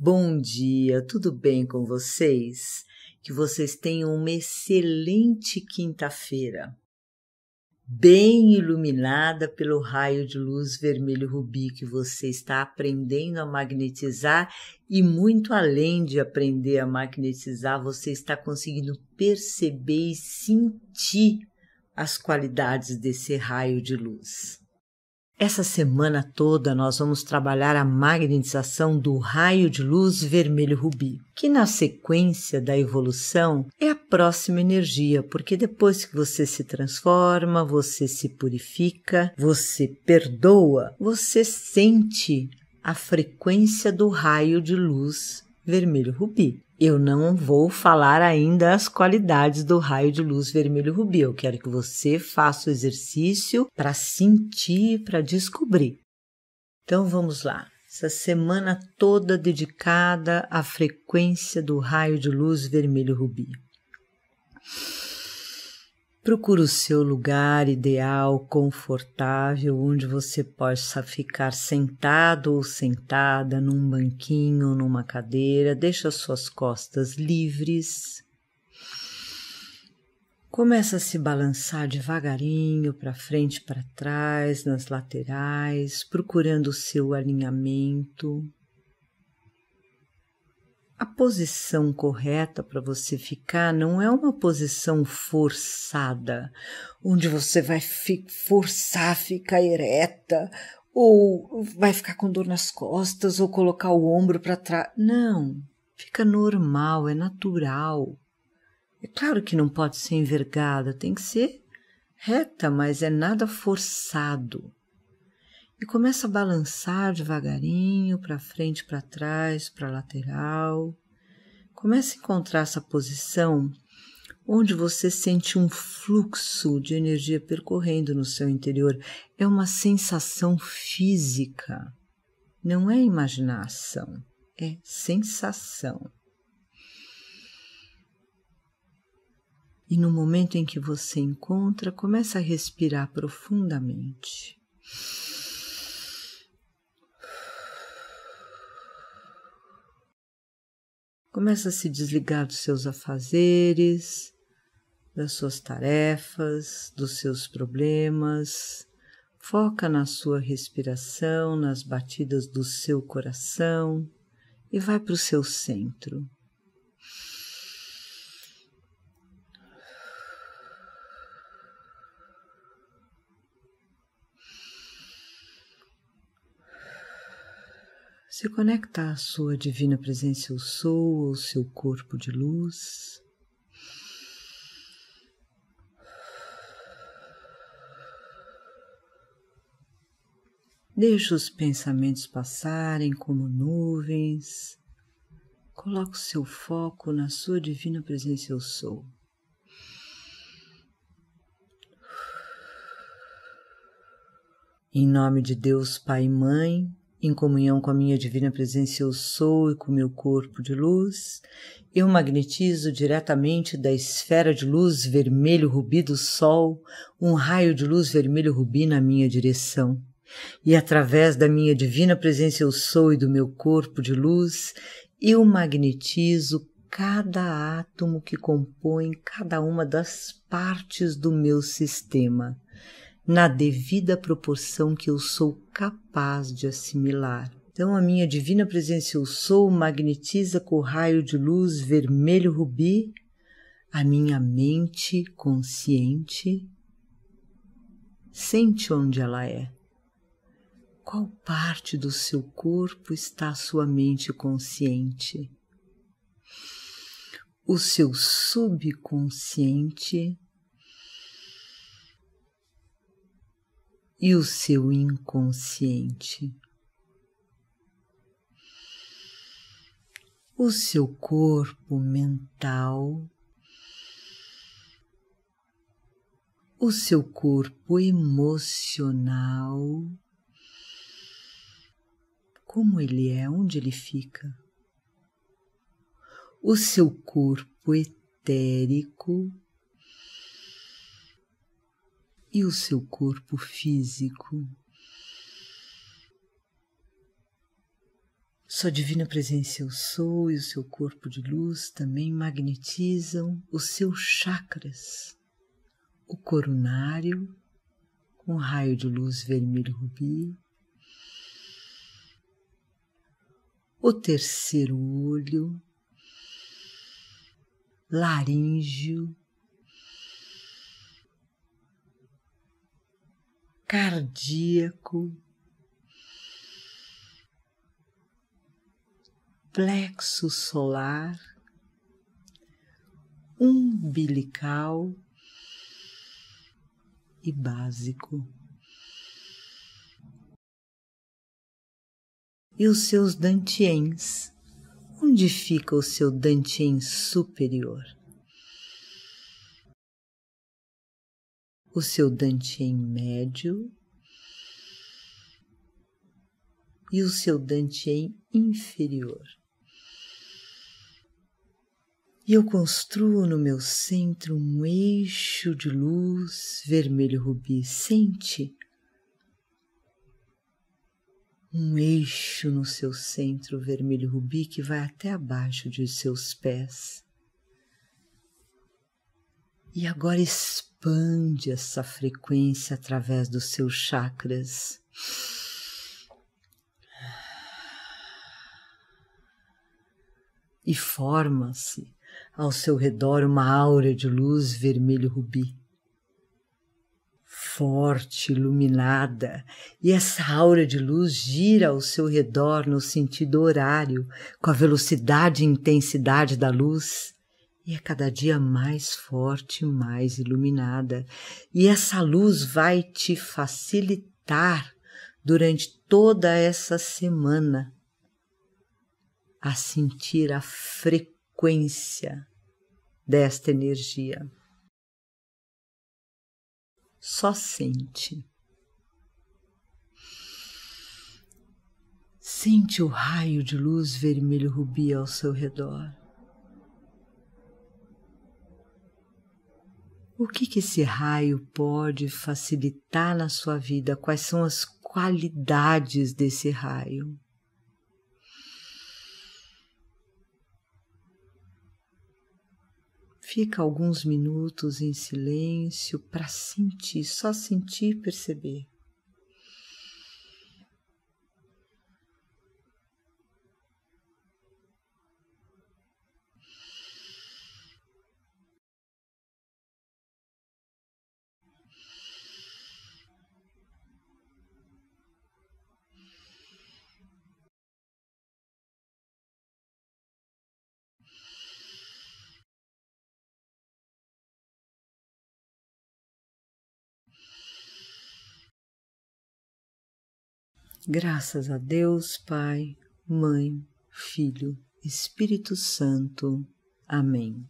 Bom dia, tudo bem com vocês? Que vocês tenham uma excelente quinta-feira, bem iluminada pelo raio de luz vermelho rubi que você está aprendendo a magnetizar e muito além de aprender a magnetizar, você está conseguindo perceber e sentir as qualidades desse raio de luz. Essa semana toda nós vamos trabalhar a magnetização do raio de luz vermelho rubi, que na sequência da evolução é a próxima energia, porque depois que você se transforma, você se purifica, você perdoa, você sente a frequência do raio de luz vermelho rubi. Eu não vou falar ainda as qualidades do raio de luz vermelho rubi. Eu quero que você faça o exercício para sentir, para descobrir. Então vamos lá. Essa semana toda dedicada à frequência do raio de luz vermelho rubi. Procura o seu lugar ideal, confortável, onde você possa ficar sentado ou sentada num banquinho, numa cadeira. Deixa suas costas livres. Começa a se balançar devagarinho para frente, para trás, nas laterais, procurando o seu alinhamento. A posição correta para você ficar não é uma posição forçada, onde você vai fi forçar ficar ereta, ou vai ficar com dor nas costas, ou colocar o ombro para trás. Não, fica normal, é natural. É claro que não pode ser envergada, tem que ser reta, mas é nada forçado e começa a balançar devagarinho para frente, para trás, para lateral. Começa a encontrar essa posição onde você sente um fluxo de energia percorrendo no seu interior. É uma sensação física, não é imaginação, é sensação. E no momento em que você encontra, começa a respirar profundamente. Começa a se desligar dos seus afazeres, das suas tarefas, dos seus problemas. Foca na sua respiração, nas batidas do seu coração e vai para o seu centro. Se conecta à sua divina presença, eu sou, ao seu corpo de luz. Deixa os pensamentos passarem como nuvens. Coloque o seu foco na sua divina presença, eu sou. Em nome de Deus, Pai e Mãe, em comunhão com a minha divina presença, eu sou e com meu corpo de luz, eu magnetizo diretamente da esfera de luz vermelho-rubi do Sol um raio de luz vermelho-rubi na minha direção. E através da minha divina presença, eu sou e do meu corpo de luz, eu magnetizo cada átomo que compõe cada uma das partes do meu sistema na devida proporção que eu sou capaz de assimilar. Então a minha divina presença eu sou magnetiza com o raio de luz vermelho rubi a minha mente consciente. Sente onde ela é. Qual parte do seu corpo está a sua mente consciente? O seu subconsciente e o seu inconsciente. O seu corpo mental, o seu corpo emocional, como ele é, onde ele fica, o seu corpo etérico e o seu corpo físico. Sua divina presença eu sou e o seu corpo de luz também magnetizam os seus chakras, o coronário com um raio de luz vermelho rubi, o terceiro olho, laríngeo cardíaco, plexo solar, umbilical e básico. E os seus dantiens? Onde fica o seu dantien superior? o seu em médio e o seu em inferior. E eu construo no meu centro um eixo de luz vermelho rubi. Sente um eixo no seu centro vermelho rubi que vai até abaixo de seus pés. E agora expande essa frequência através dos seus chakras. E forma-se ao seu redor uma aura de luz vermelho-rubi. Forte, iluminada, e essa aura de luz gira ao seu redor no sentido horário, com a velocidade e intensidade da luz e é cada dia mais forte, mais iluminada. E essa luz vai te facilitar durante toda essa semana a sentir a frequência desta energia. Só sente. Sente o raio de luz vermelho rubi ao seu redor. O que, que esse raio pode facilitar na sua vida? Quais são as qualidades desse raio? Fica alguns minutos em silêncio para sentir, só sentir e perceber. Graças a Deus, Pai, Mãe, Filho, Espírito Santo. Amém.